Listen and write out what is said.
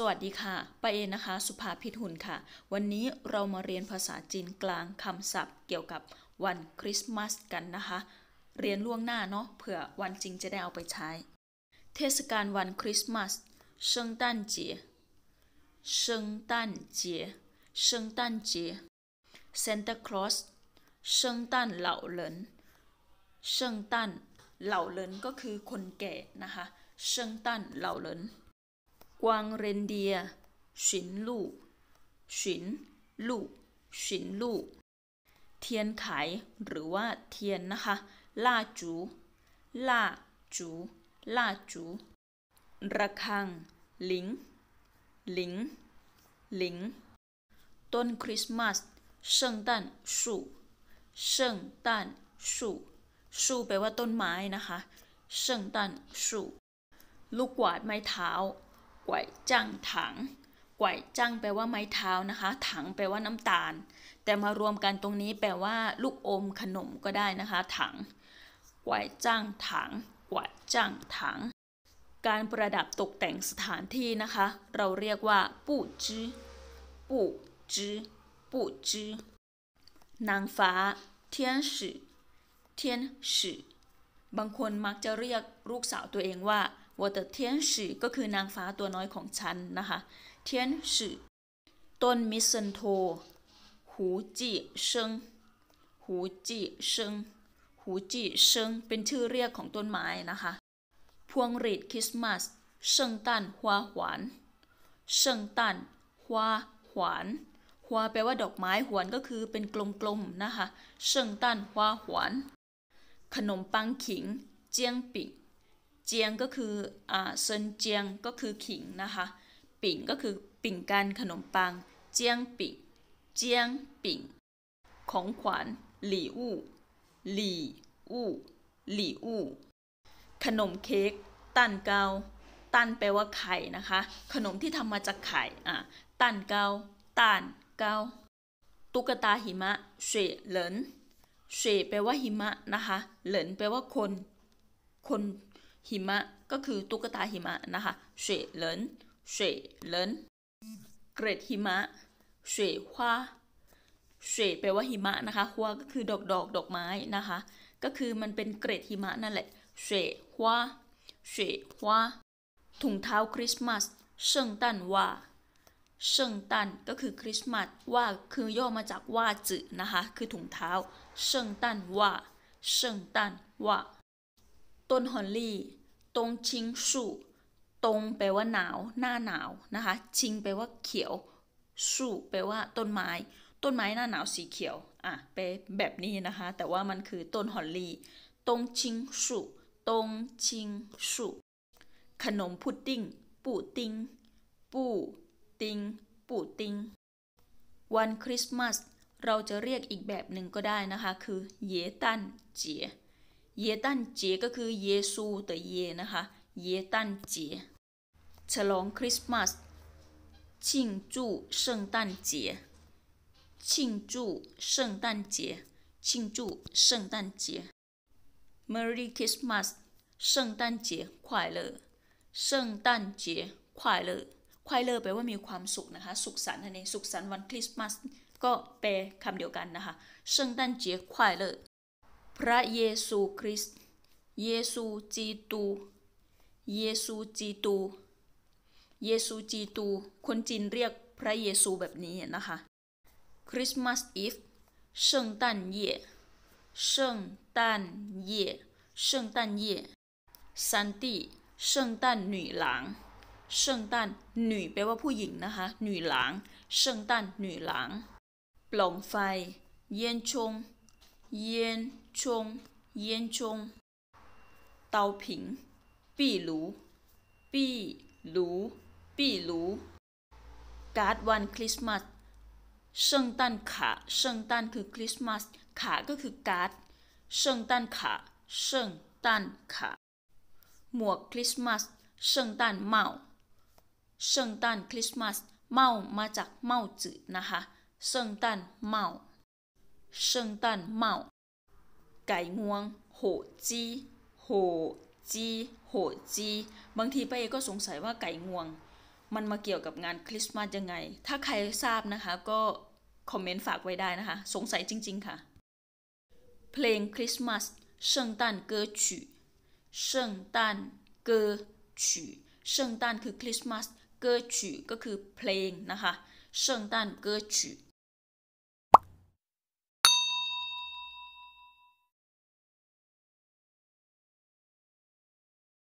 สวัสดีค่ะปเอนะคะ สุภาพิทุนค่ะ วันนี้เรามาเรียนภาษาจีนกลางคำศัพท์เกี่ยวกับวันคริสต์มาสกันนะคะ เรียนล่วงหน้าเนาะ เผื่อวันจริงจะได้เอาไปใช้ เทศกาลวันคริสต์มาสเชิงตันเจียเชิงตันเจียเชิงตันเจียเซนต์คลอสเชิงตันเหล่าเหลินเชิงตันเหล่าเหลินก็คือคนแก่นะคะเชิงตันเหล่าเหลินกวางเรนเดียฉินลู่ฉินลู่ฉินลู่ เทียนไข หรือว่าเทียนนะคะล่าจูล่าจูล่าจู ระฆังหลิงหลิงหลิง ต้นคริสต์มาสเชิงตันสูเชิงตันสู สูแปลว่าต้นไม้นะคะเชิงตันสู ลูกกวาดไม้เท้าก๋วยจังถัง ก๋วยจังแปลว่าไม้เท้านะคะ ถังแปลว่าน้ำตาล แต่มารวมกันตรงนี้แปลว่า ลูกอมขนมก็ได้นะคะ ถัง ก๋วยจังถัง ก๋วยจังถัง การประดับตกแต่งสถานที่นะคะ เราเรียกว่าปู่จื้อปู่จื้อปู่จื้อนางฟ้า เทียนสือเทียนสือบางคนมักจะเรียกลูกสาวตัวเองว่า我的天使ก็คือนางฟ้าตัวน้อยของฉันนะคะ เทียนสืต้นมิสเซนโท หูจีเซิงหูจีเซิงหูจีเซิงเป็นชื่อเรียกของต้นไม้นะคะ พวงหรีดคริสต์มาสเซิงตันฮวาหวานเซิงตันฮวาหวานฮวา แปลว่าดอกไม้หวนก็คือเป็นกลม ๆ นะคะเซิงตันฮวาหวานขนมปัง ขิง เจียงปิงเจียงก็คือ อ่าเซินเจียงก็คือขิงนะคะ ปิ่งก็คือ ปิ่งกันขนมปัง เจียงปิ่งเจียงปิ่งของขวัญหลี่อู่หลี่อู่หลี่อู่ ขนมเค้ก ตันเกา ตันแปลว่าไข่นะคะ ขนมที่ทำมาจากไข่ อ่า ตันเกา ตันเกา ตุ๊กตาหิมะ เสยเหลินเสยแปลว่าหิมะนะคะเหลินแปลว่าคน คนหิมะก็คือตุ๊กตาหิมะนะคะเฉวยเหรินเฉวยเหรินเกรดหิมะเฉวยฮวาเฉวยแปลว่าหิมะนะคะฮวาก็คือดอกดอกดอก ไม้นะคะ ก็คือ มันเป็นเกรดหิมะนั่นแหละเฉวยฮวาเฉวยฮวาถุงเท้าคริสต์มาสเชิงตันว่าเชิงตันก็คือคริสต์มาสว่าคือย่อมาจากว่าจืนะคะ คือถุงเท้าเชิงตันว่าเชิงตันว่าต้นฮอลลี่ตงชิงสู่ตงแปลว่าหนาว หน้าหนาว นะคะชิงแปลว่าเขียวสู่แปลว่าต้นไม้ ต้นไม้หน้าหนาวสีเขียว อ่ะ เปแบบนี้นะคะ แต่ว่ามันคือต้นหอลลีตงชิงสู่ตงชิงสู่ขนมพุดดิ้งปูติงปูติงปูติงวันคริสต์มาสเราจะเรียกอีกแบบหนึ่งก็ได้นะคะ คือเยตันเจียเยตันเจก็คือเยซูแต่เยนะคะเยตันเจฉลองคริสต์มาสชิงจูเซิงตันเจชิงจูเซิงตันเจชิงจูเซิงตันเจ Merry Christmas เซิงตันเจ快乐เซิงตันเจ快乐快乐แปลว่ามีความสุขนะคะสุขสันต์นั่นเองสุขสันต์วันคริสต์มาสก็แปลคำเดียวกันนะคะเซิงตันเจียควายเลอร์พระเยซูคริสต์เยซูจีตู เยซู จีตู เยซู จีตู คนจีนเรียกพระเยซูแบบนี้นะคะคริสต์มาสอีฟเซิงตันเย่เซิงตันเย่เซิงตันเย่ซันตี้เซิงตันหนุ่ยหลังเซิงตันหนุ่ยแปลว่าผู้หญิงนะคะหนุ่ยหลังเซิงตันหนุ่ยหลังปล่องไฟ เย็นชง烟囱，烟囱，刀柄，壁炉，壁炉，壁炉。การ์ดวันคริสต์มาสเชิงตันขาซชิงตันคือคริสต์มาสขาก็คือการ์ดเงตันขาซชงตันขาหมวกคริสต์มาสเชิงตันเมาเชิงตันคริสต์มาสเมามาจากเมาจืดนะคะเชิงตันเมา圣诞帽，ไก่งวงโหจีโหจีโหจีบางทีไปก็สงสัยว่าไก่งวงมันมาเกี่ยวกับงานคริสต์มาสยังไง ถ้าใครทราบนะคะก็คอมเมนต์ฝากไว้ได้นะคะสงสัยจริงๆค่ะเพลงคริสต์มาส圣诞歌曲圣诞歌曲圣诞คือคริสต์มาสเกอร์ือก็คือเพลงนะคะ圣诞歌งตันเกอร์